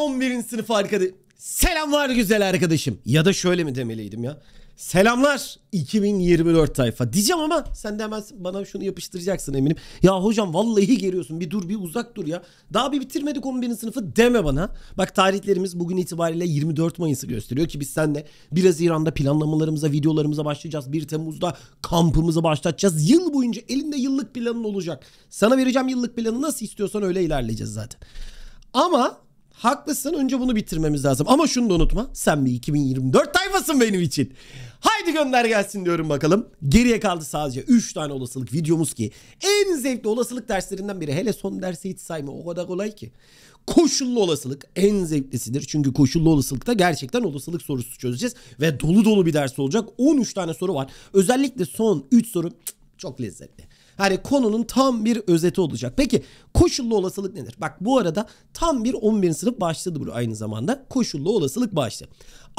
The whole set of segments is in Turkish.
11. sınıf arkadaş. Selamlar güzel arkadaşım. Ya da şöyle mi demeliydim ya? Selamlar 2024 tayfa diyeceğim ama sen de hemen bana şunu yapıştıracaksın eminim. Ya hocam vallahi geliyorsun bir dur bir uzak dur ya. Daha bir bitirmedik 11. sınıfı deme bana. Bak tarihlerimiz bugün itibariyle 24 Mayıs'ı gösteriyor ki biz senle biraz İran'da planlamalarımıza videolarımıza başlayacağız. 1 Temmuz'da kampımızı başlatacağız. Yıl boyunca elinde yıllık planın olacak. Sana vereceğim yıllık planı nasıl istiyorsan öyle ilerleyeceğiz zaten. Ama Haklısın önce bunu bitirmemiz lazım. Ama şunu da unutma. Sen bir 2024 tayfasın benim için. Haydi gönder gelsin diyorum bakalım. Geriye kaldı sadece 3 tane olasılık videomuz ki. En zevkli olasılık derslerinden biri. Hele son dersi hiç sayma. O kadar kolay ki. Koşullu olasılık en zevklisidir. Çünkü koşullu olasılıkta gerçekten olasılık sorusu çözeceğiz. Ve dolu dolu bir ders olacak. 13 tane soru var. Özellikle son 3 soru çok lezzetli. Yani konunun tam bir özeti olacak. Peki koşullu olasılık nedir? Bak bu arada tam bir 11. sınıf başladı bu aynı zamanda. Koşullu olasılık başladı.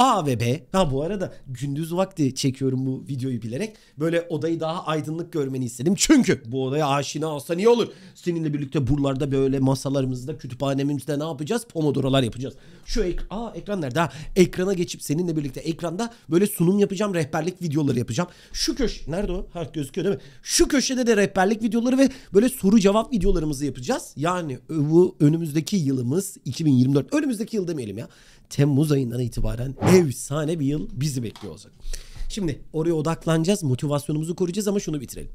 A ve B. Ha bu arada gündüz vakti çekiyorum bu videoyu bilerek. Böyle odayı daha aydınlık görmeni istedim. Çünkü bu odaya aşina olsa iyi olur? Seninle birlikte buralarda böyle masalarımızda, kütüphanemizde ne yapacağız? Pomodorolar yapacağız. Şu ek A ekran nerede? Ha, ekrana geçip seninle birlikte ekranda böyle sunum yapacağım. Rehberlik videoları yapacağım. Şu köşe... Nerede o? Ha gözüküyor değil mi? Şu köşede de rehberlik videoları ve böyle soru cevap videolarımızı yapacağız. Yani bu önümüzdeki yılımız 2024. Önümüzdeki yıl demeyelim ya. Temmuz ayından itibaren efsane bir yıl bizi bekliyor olacak. Şimdi oraya odaklanacağız, motivasyonumuzu koruyacağız ama şunu bitirelim.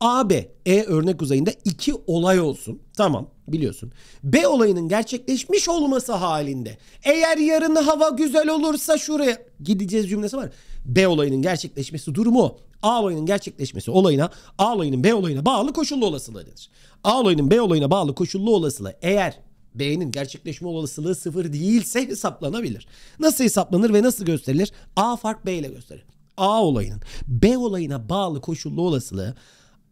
A, B, E örnek uzayında iki olay olsun. Tamam biliyorsun. B olayının gerçekleşmiş olması halinde eğer yarın hava güzel olursa şuraya gideceğiz cümlesi var. B olayının gerçekleşmesi durumu o. A olayının gerçekleşmesi olayına A olayının B olayına bağlı koşullu olasılığı denir. A olayının B olayına bağlı koşullu olasılığı eğer B'nin gerçekleşme olasılığı sıfır değilse hesaplanabilir. Nasıl hesaplanır ve nasıl gösterilir? A fark B ile gösterilir. A olayının B olayına bağlı koşullu olasılığı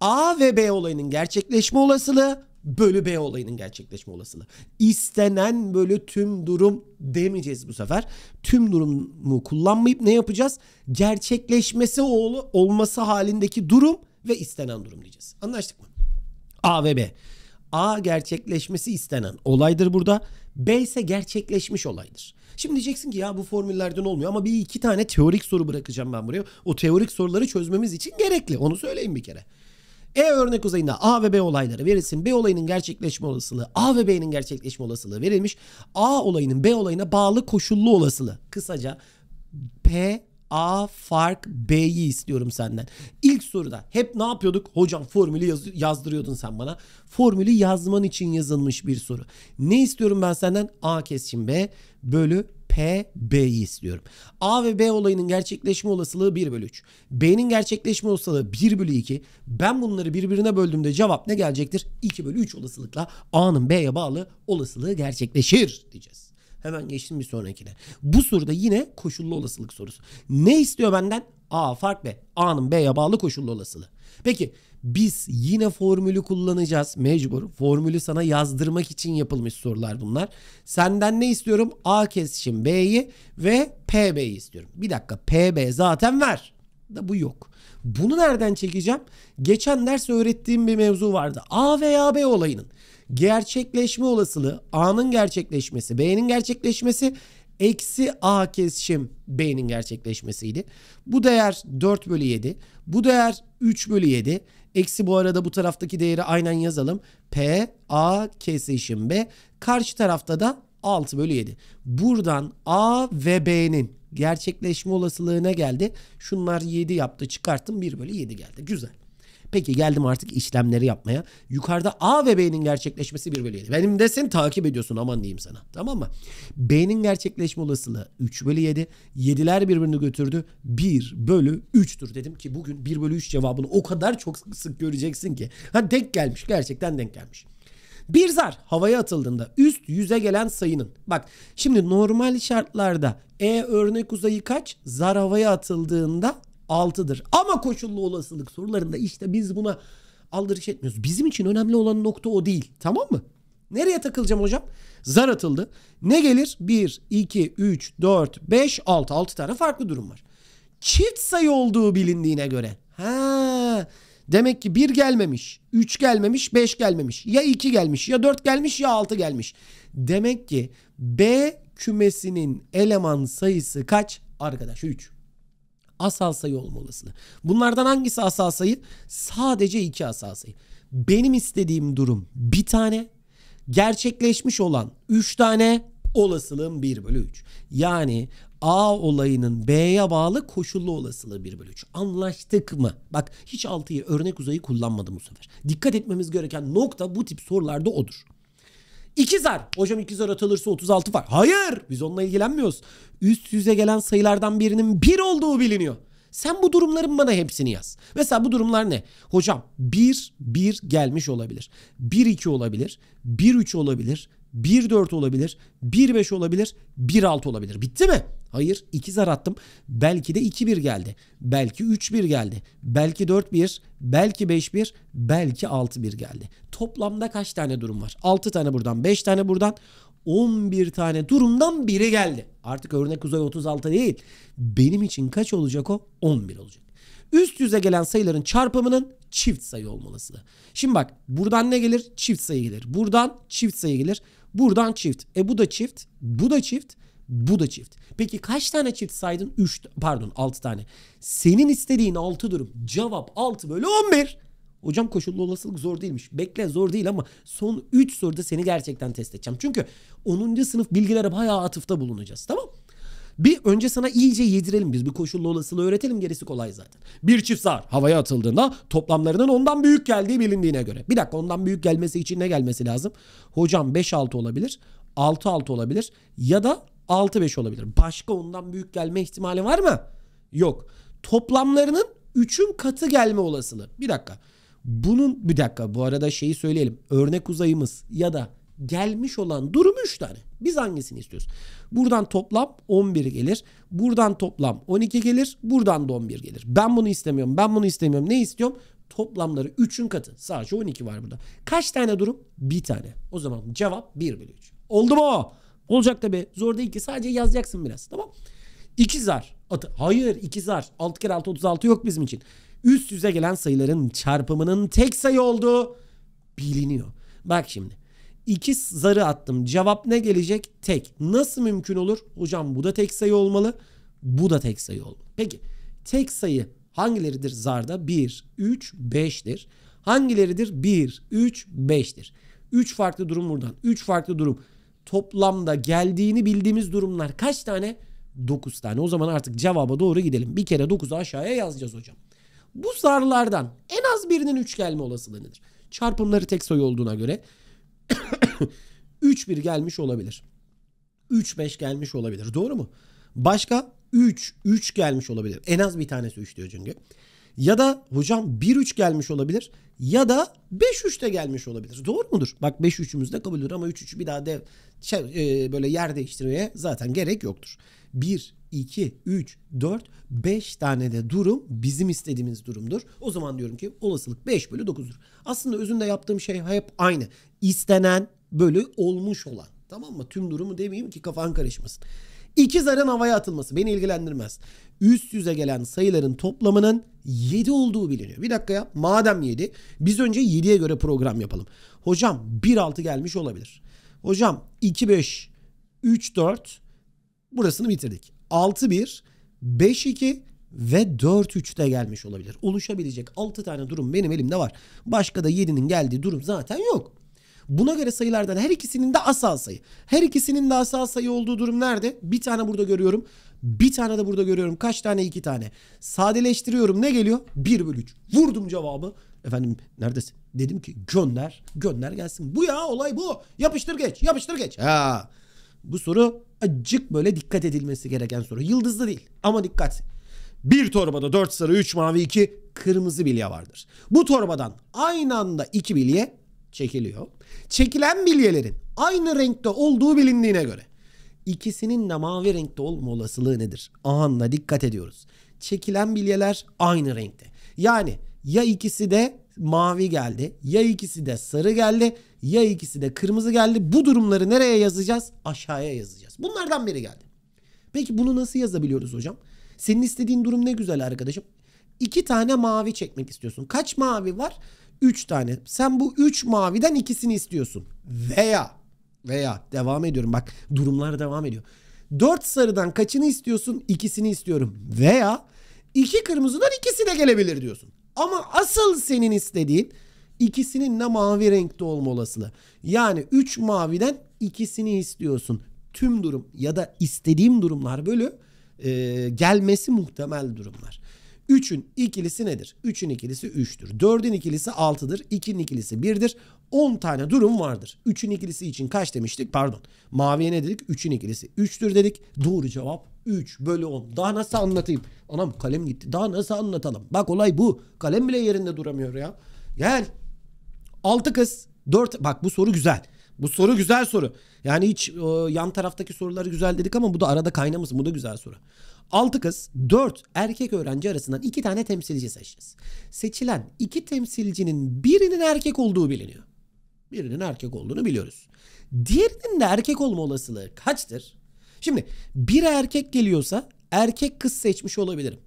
A ve B olayının gerçekleşme olasılığı bölü B olayının gerçekleşme olasılığı. İstenen bölü tüm durum demeyeceğiz bu sefer. Tüm durumu kullanmayıp ne yapacağız? Gerçekleşmesi oğlu olması halindeki durum ve istenen durum diyeceğiz. Anlaştık mı? A ve B. A gerçekleşmesi istenen olaydır burada. B ise gerçekleşmiş olaydır. Şimdi diyeceksin ki ya bu formüllerden olmuyor ama bir iki tane teorik soru bırakacağım ben buraya. O teorik soruları çözmemiz için gerekli. Onu söyleyeyim bir kere. E örnek uzayında A ve B olayları verilsin. B olayının gerçekleşme olasılığı A ve B'nin gerçekleşme olasılığı verilmiş. A olayının B olayına bağlı koşullu olasılığı. Kısaca P A fark B'yi istiyorum senden. İlk soruda hep ne yapıyorduk? Hocam formülü yaz, yazdırıyordun sen bana. Formülü yazman için yazılmış bir soru. Ne istiyorum ben senden? A kesişim B bölü P B'yi istiyorum. A ve B olayının gerçekleşme olasılığı 1 bölü 3. B'nin gerçekleşme olasılığı 1 bölü 2. Ben bunları birbirine böldüğümde cevap ne gelecektir? 2 bölü 3 olasılıkla A'nın B'ye bağlı olasılığı gerçekleşir diyeceğiz. Hemen geçtim bir sonrakine. Bu soruda yine koşullu olasılık sorusu. Ne istiyor benden? A fark B. A'nın B'ye bağlı koşullu olasılığı. Peki biz yine formülü kullanacağız mecbur. Formülü sana yazdırmak için yapılmış sorular bunlar. Senden ne istiyorum? A kesişim B'yi ve PB'yi istiyorum. Bir dakika PB zaten ver. Da bu yok. Bunu nereden çekeceğim? Geçen ders öğrettiğim bir mevzu vardı. A veya B olayının gerçekleşme olasılığı A'nın gerçekleşmesi B'nin gerçekleşmesi eksi A kesişim B'nin gerçekleşmesiydi. Bu değer 4 bölü 7. Bu değer 3 bölü 7. Eksi bu arada bu taraftaki değeri aynen yazalım. P A kesişim B. Karşı tarafta da 6 bölü 7. Buradan A ve B'nin gerçekleşme olasılığına geldi. Şunlar 7 yaptı çıkarttım 1 bölü 7 geldi. Güzel. Peki geldim artık işlemleri yapmaya. Yukarıda A ve B'nin gerçekleşmesi bir bölü 7. Benim de seni takip ediyorsun aman diyeyim sana. Tamam mı? B'nin gerçekleşme olasılığı 3 bölü 7. 7'ler birbirini götürdü. 1 bölü 3'tür dedim ki bugün 1 bölü 3 cevabını o kadar çok sık sık göreceksin ki. Ha denk gelmiş gerçekten denk gelmiş. Bir zar havaya atıldığında üst yüze gelen sayının. Bak şimdi normal şartlarda E örnek uzayı kaç? Zar havaya atıldığında 6'dır. Ama koşullu olasılık sorularında işte biz buna aldırış etmiyoruz. Bizim için önemli olan nokta o değil. Tamam mı? Nereye takılacağım hocam? Zar atıldı. Ne gelir? 1, 2, 3, 4, 5, 6. 6 tane farklı durum var. Çift sayı olduğu bilindiğine göre. Ha, demek ki 1 gelmemiş, 3 gelmemiş, 5 gelmemiş. Ya 2 gelmiş, ya 4 gelmiş, ya 6 gelmiş. Demek ki B kümesinin eleman sayısı kaç? Arkadaş 3 asal sayı olmalısın. Bunlardan hangisi asal sayı? Sadece iki asal sayı. Benim istediğim durum bir tane. Gerçekleşmiş olan üç tane olasılığın 1 bölü 3. Yani A olayının B'ye bağlı koşullu olasılığı 1 bölü 3. Anlaştık mı? Bak hiç altıyı örnek uzayı kullanmadım bu sefer. Dikkat etmemiz gereken nokta bu tip sorularda odur. İki zar. Hocam iki zar atılırsa 36 var. Hayır biz onunla ilgilenmiyoruz. Üst yüze gelen sayılardan birinin bir olduğu biliniyor. Sen bu durumların bana hepsini yaz. Mesela bu durumlar ne? Hocam 1-1 gelmiş olabilir. 1-2 olabilir. 1-3 olabilir. 1-4 olabilir. 1-5 olabilir. 1-6 olabilir. Bitti mi? Hayır 2 zar attım. Belki de 2-1 geldi. Belki 3-1 geldi. Belki 4-1. Belki 5-1. Belki 6-1 geldi. Toplamda kaç tane durum var? 6 tane buradan 5 tane buradan 11 tane durumdan biri geldi. Artık örnek uzay 36 değil. Benim için kaç olacak o? 11 olacak. Üst yüze gelen sayıların çarpımının çift sayı olmalısı. Şimdi bak buradan ne gelir? Çift sayı gelir. Buradan çift sayı gelir. Buradan çift. E bu da çift. Bu da çift. Bu da çift. Peki kaç tane çift saydın? 3 pardon 6 tane. Senin istediğin 6 durum. Cevap 6 bölü 11. Hocam koşullu olasılık zor değilmiş. Bekle zor değil ama son 3 soruda seni gerçekten test edeceğim. Çünkü 10. sınıf bilgilere bayağı atıfta bulunacağız. Tamam bir önce sana iyice yedirelim biz. Bir koşullu olasılığı öğretelim gerisi kolay zaten. Bir çift zar havaya atıldığında toplamlarının ondan büyük geldiği bilindiğine göre. Bir dakika ondan büyük gelmesi için ne gelmesi lazım? Hocam 5-6 olabilir. 6-6 olabilir. Ya da 6-5 olabilir. Başka ondan büyük gelme ihtimali var mı? Yok. Toplamlarının 3'ün katı gelme olasılığı. Bir dakika. Bunun bir dakika bu arada şeyi söyleyelim. Örnek uzayımız ya da gelmiş olan durum 3 tane. Biz hangisini istiyoruz? Buradan toplam 11 gelir. Buradan toplam 12 gelir. Buradan da 11 gelir. Ben bunu istemiyorum. Ben bunu istemiyorum. Ne istiyorum? Toplamları 3'ün katı. Sadece 12 var burada. Kaç tane durum? Bir tane. O zaman cevap 1 bölü 3. Oldu mu? Olacak tabi. Zor değil ki. Sadece yazacaksın biraz. Tamam. İki zar. Atı. Hayır iki zar. 6 kere 6 36 yok bizim için üst yüze gelen sayıların çarpımının tek sayı olduğu biliniyor. Bak şimdi iki zarı attım. Cevap ne gelecek? Tek. Nasıl mümkün olur? Hocam bu da tek sayı olmalı. Bu da tek sayı olmalı. Peki tek sayı hangileridir zarda? 1, 3, 5'tir. Hangileridir? 1, 3, 5'tir. 3 farklı durum buradan. 3 farklı durum. Toplamda geldiğini bildiğimiz durumlar kaç tane? 9 tane. O zaman artık cevaba doğru gidelim. Bir kere 9'u aşağıya yazacağız hocam. Bu zarlardan en az birinin 3 gelme olasılığı nedir? Çarpımları tek soy olduğuna göre 3-1 gelmiş olabilir. 3-5 gelmiş olabilir. Doğru mu? Başka 3, 3 gelmiş olabilir. En az bir tanesi 3 diyor çünkü. Ya da hocam 1-3 gelmiş olabilir. Ya da 5-3 de gelmiş olabilir. Doğru mudur? Bak 5-3'ümüz de kabul kabuldür ama 3-3 bir daha dev, şey, e, böyle yer değiştirmeye zaten gerek yoktur. 1, 2, 3, 4, 5 tane de durum bizim istediğimiz durumdur. O zaman diyorum ki olasılık 5 bölü 9'dur. Aslında özünde yaptığım şey hep aynı. İstenen bölü olmuş olan. Tamam mı? Tüm durumu demeyeyim ki kafan karışmasın. İki zarın havaya atılması beni ilgilendirmez. Üst yüze gelen sayıların toplamının 7 olduğu biliniyor. Bir dakika ya madem 7 biz önce 7'ye göre program yapalım. Hocam 1-6 gelmiş olabilir. Hocam 2-5, 3-4 burasını bitirdik. 6-1, 5-2 ve 4-3'te gelmiş olabilir. Oluşabilecek 6 tane durum benim elimde var. Başka da 7'nin geldiği durum zaten yok. Buna göre sayılardan her ikisinin de asal sayı. Her ikisinin de asal sayı olduğu durum nerede? Bir tane burada görüyorum. Bir tane de burada görüyorum. Kaç tane? iki tane. Sadeleştiriyorum. Ne geliyor? 1 bölü 3. Vurdum cevabı. Efendim neredesin? Dedim ki gönder. Gönder gelsin. Bu ya olay bu. Yapıştır geç. Yapıştır geç. Ha. Bu soru acık böyle dikkat edilmesi gereken soru. Yıldızlı değil ama dikkat. Bir torbada 4 sarı, 3 mavi, 2 kırmızı bilye vardır. Bu torbadan aynı anda 2 bilye çekiliyor. Çekilen bilyelerin aynı renkte olduğu bilindiğine göre ikisinin de mavi renkte olma olasılığı nedir? anla dikkat ediyoruz. Çekilen bilyeler aynı renkte. Yani ya ikisi de mavi geldi ya ikisi de sarı geldi ya ikisi kırmızı geldi. Bu durumları nereye yazacağız? Aşağıya yazacağız. Bunlardan biri geldi. Peki bunu nasıl yazabiliyoruz hocam? Senin istediğin durum ne güzel arkadaşım. İki tane mavi çekmek istiyorsun. Kaç mavi var? Üç tane. Sen bu üç maviden ikisini istiyorsun. Veya veya devam ediyorum bak durumlar devam ediyor. Dört sarıdan kaçını istiyorsun? İkisini istiyorum. Veya iki kırmızıdan ikisi de gelebilir diyorsun. Ama asıl senin istediğin İkisinin de mavi renkte olma olasılığı. Yani 3 maviden ikisini istiyorsun. Tüm durum ya da istediğim durumlar bölü e, gelmesi muhtemel durumlar. 3'ün ikilisi nedir? 3'ün ikilisi 3'tür. 4'ün ikilisi 6'dır. 2'nin ikilisi 1'dir. 10 tane durum vardır. 3'ün ikilisi için kaç demiştik? Pardon. Maviye ne dedik? 3'ün ikilisi 3'tür dedik. Doğru cevap 3 bölü 10. Daha nasıl anlatayım? Anam kalem gitti. Daha nasıl anlatalım? Bak olay bu. Kalem bile yerinde duramıyor ya. Gel. 6 kız 4 bak bu soru güzel. Bu soru güzel soru. Yani hiç e, yan taraftaki soruları güzel dedik ama bu da arada kaynamış. Bu da güzel soru. 6 kız 4 erkek öğrenci arasından 2 tane temsilci seçeceğiz. Seçilen 2 temsilcinin birinin erkek olduğu biliniyor. Birinin erkek olduğunu biliyoruz. Diğerinin de erkek olma olasılığı kaçtır? Şimdi bir erkek geliyorsa erkek kız seçmiş olabilirim.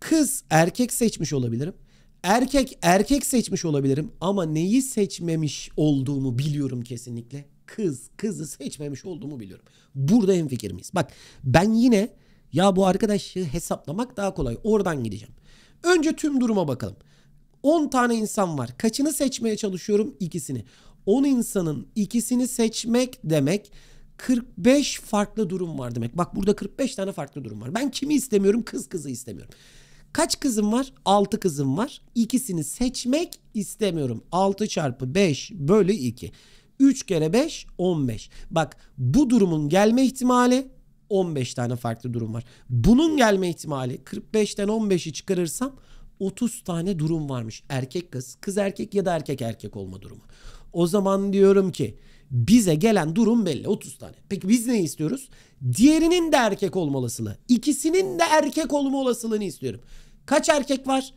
Kız erkek seçmiş olabilirim. Erkek erkek seçmiş olabilirim ama neyi seçmemiş olduğumu biliyorum kesinlikle. Kız kızı seçmemiş olduğumu biliyorum. Burada en fikir miyiz? Bak ben yine ya bu arkadaşı hesaplamak daha kolay. Oradan gideceğim. Önce tüm duruma bakalım. 10 tane insan var. Kaçını seçmeye çalışıyorum? İkisini. 10 insanın ikisini seçmek demek 45 farklı durum var demek. Bak burada 45 tane farklı durum var. Ben kimi istemiyorum? Kız kızı istemiyorum. Kaç kızım var? 6 kızım var. İkisini seçmek istemiyorum. 6 çarpı 5 bölü 2. 3 kere 5 15. Bak bu durumun gelme ihtimali 15 tane farklı durum var. Bunun gelme ihtimali 45'ten 15'i çıkarırsam 30 tane durum varmış. Erkek kız, kız erkek ya da erkek erkek olma durumu. O zaman diyorum ki bize gelen durum belli 30 tane. Peki biz ne istiyoruz? Diğerinin de erkek olma olasılığı. İkisinin de erkek olma olasılığını istiyorum. Kaç erkek var?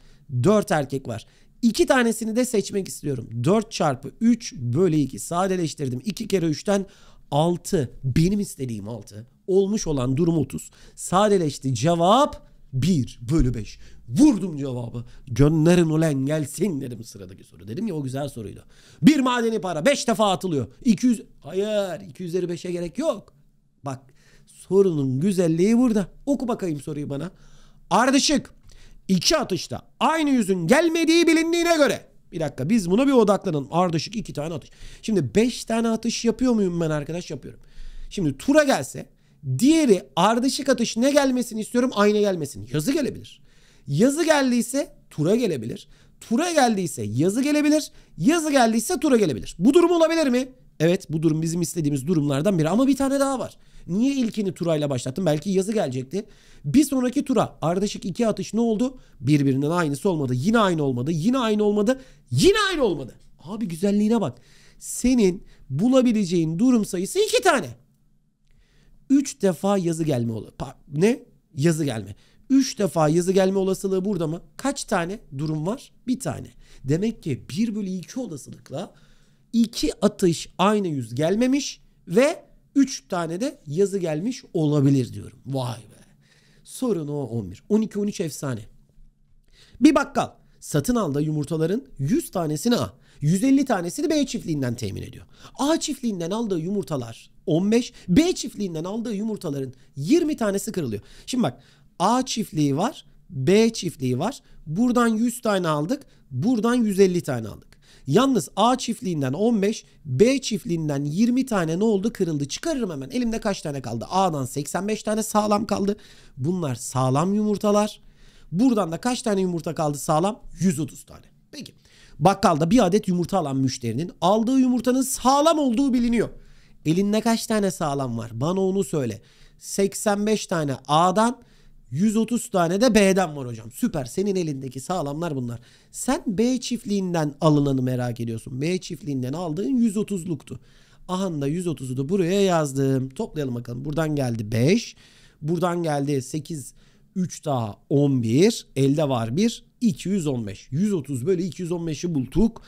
4 erkek var. İki tanesini de seçmek istiyorum. 4 çarpı 3 bölü 2. Sadeleştirdim. 2 kere 3'ten 6. Benim istediğim 6. Olmuş olan durum 30. Sadeleşti. Cevap 1 bölü 5. Vurdum cevabı. Gönderin ulen gelsin dedim sıradaki soru. Dedim ya o güzel soruydu. Bir madeni para 5 defa atılıyor. 200 hayır 2 üzeri 5'e gerek yok. Bak sorunun güzelliği burada. Oku bakayım soruyu bana. Ardışık iki atışta aynı yüzün gelmediği bilindiğine göre bir dakika biz buna bir odaklanın Ardışık iki tane atış. Şimdi beş tane atış yapıyor muyum ben arkadaş? Yapıyorum. Şimdi tura gelse diğeri ardışık atış ne gelmesini istiyorum? Aynı gelmesin Yazı gelebilir. Yazı geldiyse tura gelebilir. Tura geldiyse yazı gelebilir. Yazı geldiyse tura gelebilir. Bu durum olabilir mi? Evet bu durum bizim istediğimiz durumlardan biri ama bir tane daha var. Niye ilkini turayla başlattın? Belki yazı gelecekti. Bir sonraki tura ardışık iki atış ne oldu? Birbirinden aynısı olmadı. Yine aynı olmadı. Yine aynı olmadı. Yine aynı olmadı. Abi güzelliğine bak. Senin bulabileceğin durum sayısı iki tane. Üç defa yazı gelme olasılığı Ne? Yazı gelme. Üç defa yazı gelme olasılığı burada mı? Kaç tane durum var? Bir tane. Demek ki 1 bölü 2 olasılıkla iki atış aynı yüz gelmemiş ve 3 tane de yazı gelmiş olabilir diyorum. Vay be. Sorun o 11. 12-13 efsane. Bir bakkal satın al da yumurtaların 100 tanesini A, 150 tanesini B çiftliğinden temin ediyor. A çiftliğinden aldığı yumurtalar 15, B çiftliğinden aldığı yumurtaların 20 tanesi kırılıyor. Şimdi bak A çiftliği var, B çiftliği var. Buradan 100 tane aldık, buradan 150 tane aldık. Yalnız A çiftliğinden 15, B çiftliğinden 20 tane ne oldu? Kırıldı. Çıkarırım hemen. Elimde kaç tane kaldı? A'dan 85 tane sağlam kaldı. Bunlar sağlam yumurtalar. Buradan da kaç tane yumurta kaldı sağlam? 130 tane. Peki. Bakkalda bir adet yumurta alan müşterinin aldığı yumurtanın sağlam olduğu biliniyor. Elinde kaç tane sağlam var? Bana onu söyle. 85 tane A'dan 130 tane de B'den var hocam. Süper. Senin elindeki sağlamlar bunlar. Sen B çiftliğinden alınanı merak ediyorsun. B çiftliğinden aldığın 130'luktu. Ahanda 130'u da buraya yazdım. Toplayalım bakalım. Buradan geldi 5. Buradan geldi 8. 3 daha 11. Elde var 1. 215. 130 böyle 215'i bulduk.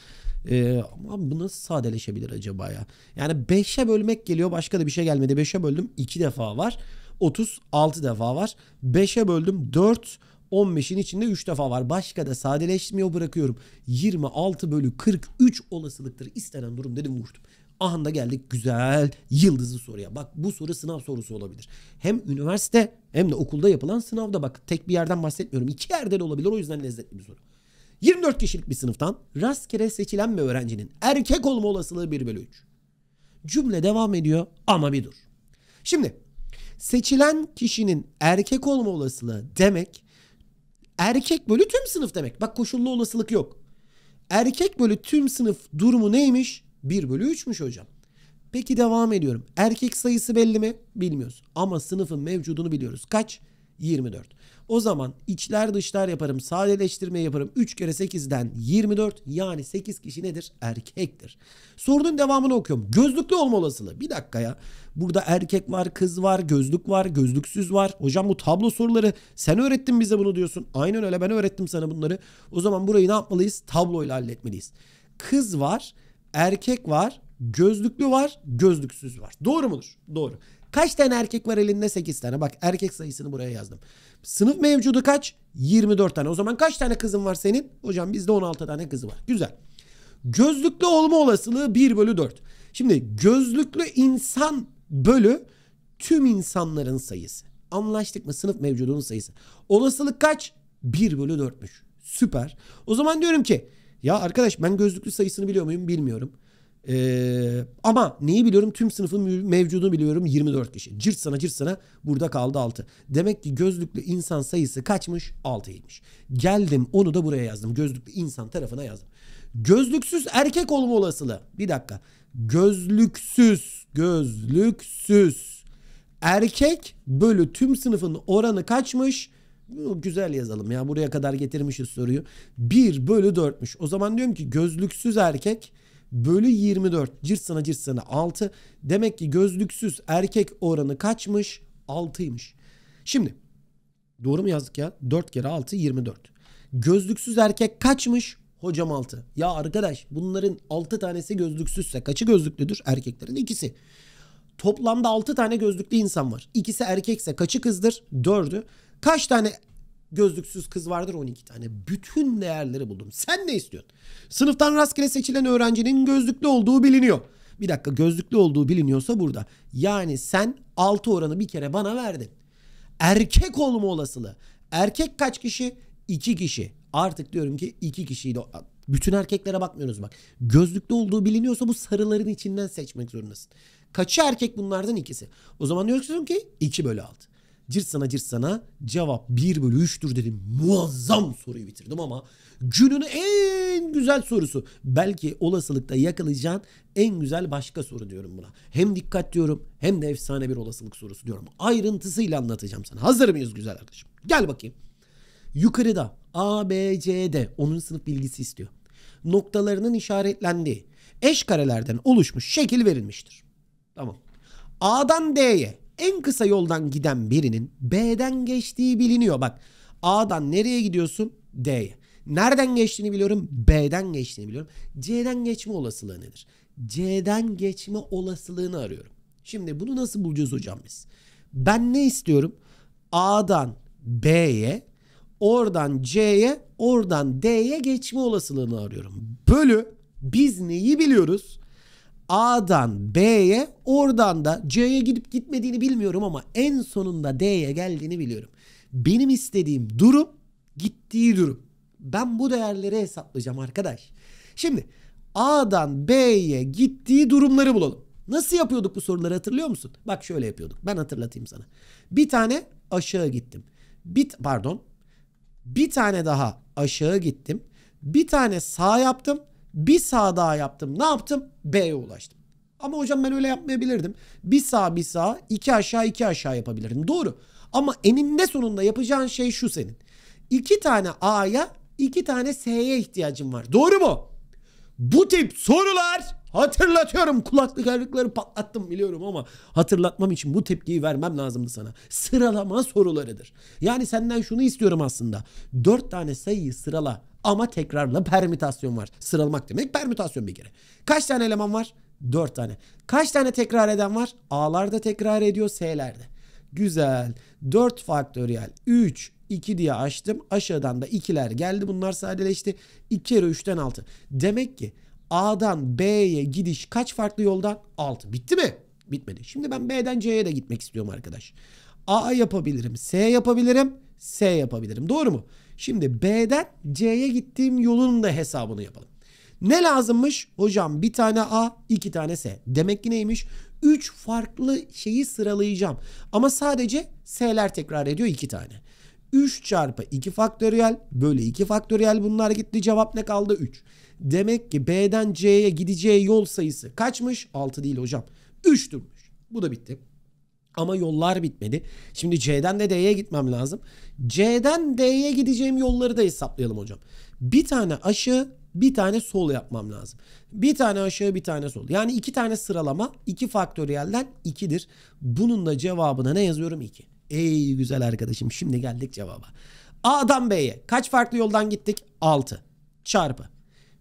Ee, ama bu nasıl sadeleşebilir acaba ya? Yani 5'e bölmek geliyor. Başka da bir şey gelmedi. 5'e böldüm. 2 defa var. 36 defa var. 5'e böldüm 4 15'in içinde 3 defa var. Başka da sadeleşmiyor bırakıyorum. 26 bölü 43 olasılıktır. İstenen durum dedim vurdum. Ahanda geldik güzel yıldızlı soruya. Bak bu soru sınav sorusu olabilir. Hem üniversite hem de okulda yapılan sınavda bak tek bir yerden bahsetmiyorum. İki yerde de olabilir o yüzden lezzetli bir soru. 24 kişilik bir sınıftan rastgele seçilen bir öğrencinin erkek olma olasılığı 1 bölü 3. Cümle devam ediyor ama bir dur. Şimdi seçilen kişinin erkek olma olasılığı demek erkek bölü tüm sınıf demek. Bak koşullu olasılık yok. Erkek bölü tüm sınıf durumu neymiş? 1 bölü 3'müş hocam. Peki devam ediyorum. Erkek sayısı belli mi? Bilmiyoruz. Ama sınıfın mevcudunu biliyoruz. Kaç? 24. O zaman içler dışlar yaparım. Sadeleştirme yaparım. 3 kere 8'den 24. Yani 8 kişi nedir? Erkektir. Sorunun devamını okuyorum. Gözlüklü olma olasılığı. Bir dakika ya. Burada erkek var, kız var, gözlük var, gözlüksüz var. Hocam bu tablo soruları sen öğrettin bize bunu diyorsun. Aynen öyle ben öğrettim sana bunları. O zaman burayı ne yapmalıyız? Tabloyla halletmeliyiz. Kız var, erkek var, gözlüklü var, gözlüksüz var. Doğru mudur? Doğru. Kaç tane erkek var elinde? 8 tane. Bak erkek sayısını buraya yazdım. Sınıf mevcudu kaç? 24 tane. O zaman kaç tane kızın var senin? Hocam bizde 16 tane kızı var. Güzel. Gözlüklü olma olasılığı 1 bölü 4. Şimdi gözlüklü insan bölü tüm insanların sayısı. Anlaştık mı? Sınıf mevcudunun sayısı. Olasılık kaç? 1 bölü 4'müş. Süper. O zaman diyorum ki ya arkadaş ben gözlüklü sayısını biliyor muyum? Bilmiyorum. Ee, ama neyi biliyorum? Tüm sınıfın mevcudunu biliyorum. 24 kişi. Cırt sana cırt sana burada kaldı 6. Demek ki gözlüklü insan sayısı kaçmış? 6'ymış. Geldim onu da buraya yazdım. Gözlüklü insan tarafına yazdım. Gözlüksüz erkek olma olasılığı. Bir dakika. Gözlüksüz. Gözlüksüz. Erkek bölü tüm sınıfın oranı kaçmış? Güzel yazalım ya. Buraya kadar getirmişiz soruyu. 1 bölü 4'müş. O zaman diyorum ki gözlüksüz erkek bölü 24 cırsına cırsına 6. Demek ki gözlüksüz erkek oranı kaçmış? 6'ymış. Şimdi doğru mu yazdık ya? 4 kere 6 24. Gözlüksüz erkek kaçmış? Hocam 6. Ya arkadaş bunların 6 tanesi gözlüksüzse kaçı gözlüklüdür? Erkeklerin ikisi. Toplamda 6 tane gözlüklü insan var. İkisi erkekse kaçı kızdır? 4'ü. Kaç tane gözlüksüz kız vardır 12 tane. Bütün değerleri buldum. Sen ne istiyorsun? Sınıftan rastgele seçilen öğrencinin gözlüklü olduğu biliniyor. Bir dakika gözlüklü olduğu biliniyorsa burada. Yani sen 6 oranı bir kere bana verdin. Erkek olma olasılığı. Erkek kaç kişi? 2 kişi. Artık diyorum ki 2 kişiydi. Bütün erkeklere bakmıyoruz bak. Gözlüklü olduğu biliniyorsa bu sarıların içinden seçmek zorundasın. Kaçı erkek bunlardan ikisi? O zaman diyorsun ki 2 bölü 6. Cirt sana cirt sana cevap 1 bölü 3'tür dedim. Muazzam soruyu bitirdim ama günün en güzel sorusu. Belki olasılıkta yakalayacağın en güzel başka soru diyorum buna. Hem dikkat diyorum hem de efsane bir olasılık sorusu diyorum. Ayrıntısıyla anlatacağım sana. Hazır mıyız güzel arkadaşım? Gel bakayım. Yukarıda A, B, C, D onun sınıf bilgisi istiyor. Noktalarının işaretlendiği eş karelerden oluşmuş şekil verilmiştir. Tamam. A'dan D'ye en kısa yoldan giden birinin B'den geçtiği biliniyor. Bak A'dan nereye gidiyorsun? D'ye. Nereden geçtiğini biliyorum. B'den geçtiğini biliyorum. C'den geçme olasılığı nedir? C'den geçme olasılığını arıyorum. Şimdi bunu nasıl bulacağız hocam biz? Ben ne istiyorum? A'dan B'ye, oradan C'ye, oradan D'ye geçme olasılığını arıyorum. Bölü biz neyi biliyoruz? A'dan B'ye oradan da C'ye gidip gitmediğini bilmiyorum ama en sonunda D'ye geldiğini biliyorum. Benim istediğim durum gittiği durum. Ben bu değerleri hesaplayacağım arkadaş. Şimdi A'dan B'ye gittiği durumları bulalım. Nasıl yapıyorduk bu soruları hatırlıyor musun? Bak şöyle yapıyorduk. Ben hatırlatayım sana. Bir tane aşağı gittim. Bir, pardon. Bir tane daha aşağı gittim. Bir tane sağ yaptım. Bir sağ daha yaptım. Ne yaptım? B'ye ulaştım. Ama hocam ben öyle yapmayabilirdim. Bir sağ bir sağ, iki aşağı iki aşağı yapabilirdim. Doğru. Ama eninde sonunda yapacağın şey şu senin. İki tane A'ya, iki tane S'ye ihtiyacın var. Doğru mu? Bu tip sorular Hatırlatıyorum kulaklık ayrıkları patlattım biliyorum ama hatırlatmam için bu tepkiyi vermem lazımdı sana. Sıralama sorularıdır. Yani senden şunu istiyorum aslında. Dört tane sayıyı sırala ama tekrarla permütasyon var. Sıralamak demek permütasyon bir kere. Kaç tane eleman var? Dört tane. Kaç tane tekrar eden var? A'larda tekrar ediyor S'lerde. Güzel. 4 faktöriyel 3 2 diye açtım. Aşağıdan da 2'ler geldi. Bunlar sadeleşti. 2 kere 3'ten 6. Demek ki A'dan B'ye gidiş kaç farklı yoldan? 6. Bitti mi? Bitmedi. Şimdi ben B'den C'ye de gitmek istiyorum arkadaş. A yapabilirim, S yapabilirim, S yapabilirim. Doğru mu? Şimdi B'den C'ye gittiğim yolun da hesabını yapalım. Ne lazımmış? Hocam bir tane A, iki tane S. Demek ki neymiş? Üç farklı şeyi sıralayacağım. Ama sadece S'ler tekrar ediyor iki tane. 3 çarpı 2 faktöriyel bölü 2 faktöriyel bunlar gitti. Cevap ne kaldı? 3. Demek ki B'den C'ye gideceği yol sayısı kaçmış? 6 değil hocam. 3 durmuş. Bu da bitti. Ama yollar bitmedi. Şimdi C'den de D'ye gitmem lazım. C'den D'ye gideceğim yolları da hesaplayalım hocam. Bir tane aşağı bir tane sol yapmam lazım. Bir tane aşağı bir tane sol. Yani iki tane sıralama 2 faktöriyelden ikidir. Bunun da cevabına ne yazıyorum? 2. Ey güzel arkadaşım şimdi geldik cevaba. A'dan B'ye kaç farklı yoldan gittik? 6 çarpı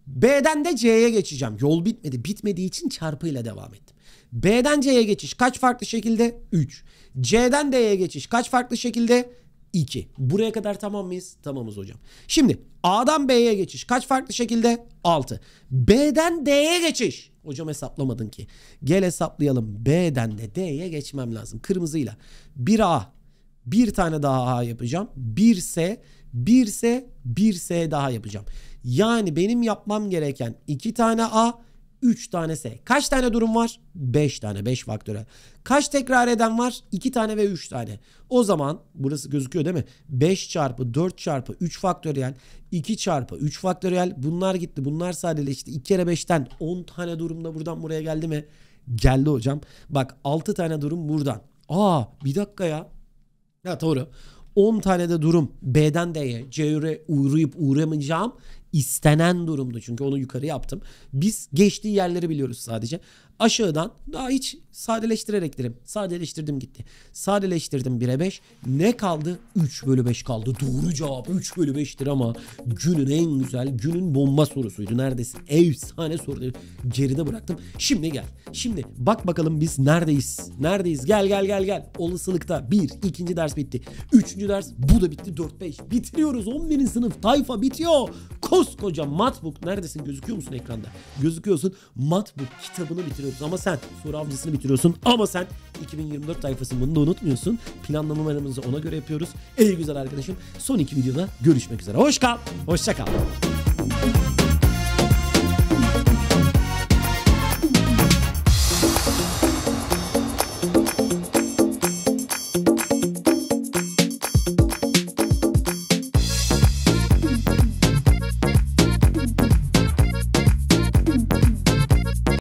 B'den de C'ye geçeceğim. Yol bitmedi. Bitmediği için çarpıyla devam ettim. B'den C'ye geçiş kaç farklı şekilde? 3. C'den D'ye geçiş kaç farklı şekilde? 2. Buraya kadar tamam mıyız? Tamamız hocam. Şimdi A'dan B'ye geçiş kaç farklı şekilde? 6. B'den D'ye geçiş. Hocam hesaplamadın ki. Gel hesaplayalım. B'den de D'ye geçmem lazım. Kırmızıyla. 1A. Bir tane daha A yapacağım. 1S. 1 S 1 S daha yapacağım. Yani benim yapmam gereken 2 tane A 3 tane S. Kaç tane durum var? 5 tane 5 faktöre. Kaç tekrar eden var? 2 tane ve 3 tane. O zaman burası gözüküyor değil mi? 5 çarpı 4 çarpı 3 faktöriyel 2 çarpı 3 faktöriyel bunlar gitti bunlar sadeleşti. 2 kere 5'ten 10 tane durumda buradan buraya geldi mi? Geldi hocam. Bak 6 tane durum buradan. Aa bir dakika ya. Ya doğru. 10 tane de durum B'den D'ye C'ye uğrayıp uğramayacağım istenen durumdu. Çünkü onu yukarı yaptım. Biz geçtiği yerleri biliyoruz sadece. Aşağıdan daha hiç sadeleştirerek derim. Sadeleştirdim gitti. Sadeleştirdim 1'e 5. Ne kaldı? 3 bölü 5 kaldı. Doğru cevap 3 bölü 5'tir ama günün en güzel, günün bomba sorusuydu. Neredesin? Efsane soruları Geride bıraktım. Şimdi gel. Şimdi bak bakalım biz neredeyiz? Neredeyiz? Gel gel gel gel. Olasılıkta 1. ikinci ders bitti. Üçüncü ders bu da bitti. 4-5. Bitiriyoruz. 11. sınıf tayfa bitiyor. Koskoca matbook. Neredesin? Gözüküyor musun ekranda? Gözüküyorsun. Matbook kitabını bitir bitiriyorsun ama sen soru Avcısı'nı bitiriyorsun ama sen 2024 sayfasını bunu da unutmuyorsun. Planlamalarımızı ona göre yapıyoruz. en güzel arkadaşım son iki videoda görüşmek üzere. Hoş kal. Hoşça kal.